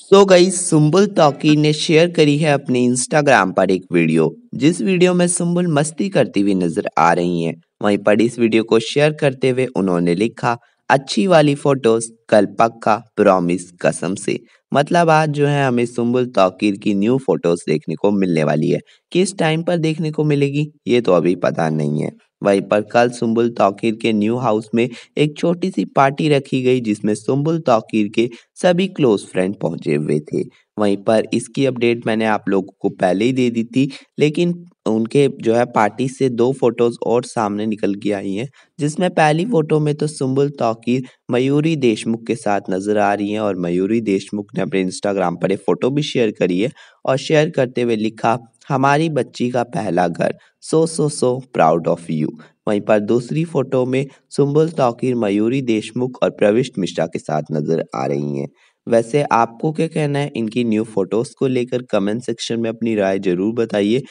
सो गई सुम्बुल तौकी ने शेयर करी है अपने इंस्टाग्राम पर एक वीडियो जिस वीडियो में सुम्बुल मस्ती करती हुई नजर आ रही हैं। वहीं पर इस वीडियो को शेयर करते हुए उन्होंने लिखा अच्छी वाली फोटोज कल पक्का प्रॉमिस कसम से मतलब आज जो है हमें सुम्बुल तौकीर की न्यू फोटोज देखने को मिलने वाली है किस टाइम पर देखने को मिलेगी ये तो अभी पता नहीं है वहीं पर कल सुम्बुल तौकीर के न्यू हाउस में एक छोटी सी पार्टी रखी गई जिसमें सुम्बुल तौकीर के सभी क्लोज फ्रेंड पहुंचे हुए थे वहीं पर इसकी अपडेट मैंने आप लोगों को पहले ही दे दी थी लेकिन उनके जो है पार्टी से दो फोटोज और सामने निकल के आई हैं जिसमें पहली फोटो में तो सुम्बुल तौकीर मयूरी देशमुख के साथ नजर आ रही हैं और मयूरी देशमुख ने अपने इंस्टाग्राम पर एक फोटो भी शेयर करी है और शेयर करते हुए लिखा हमारी बच्ची का पहला घर so so so proud of you वहीं पर दूसरी फोटो में सुम्बुल तौकीर मयूरी देशमुख और प्रविष्ट मिश्रा के साथ नजर आ रही हैं वैसे आपको क्या कहना है इनकी न्यू फोटोज को लेकर कमेंट सेक्शन में अपनी राय जरूर बताइए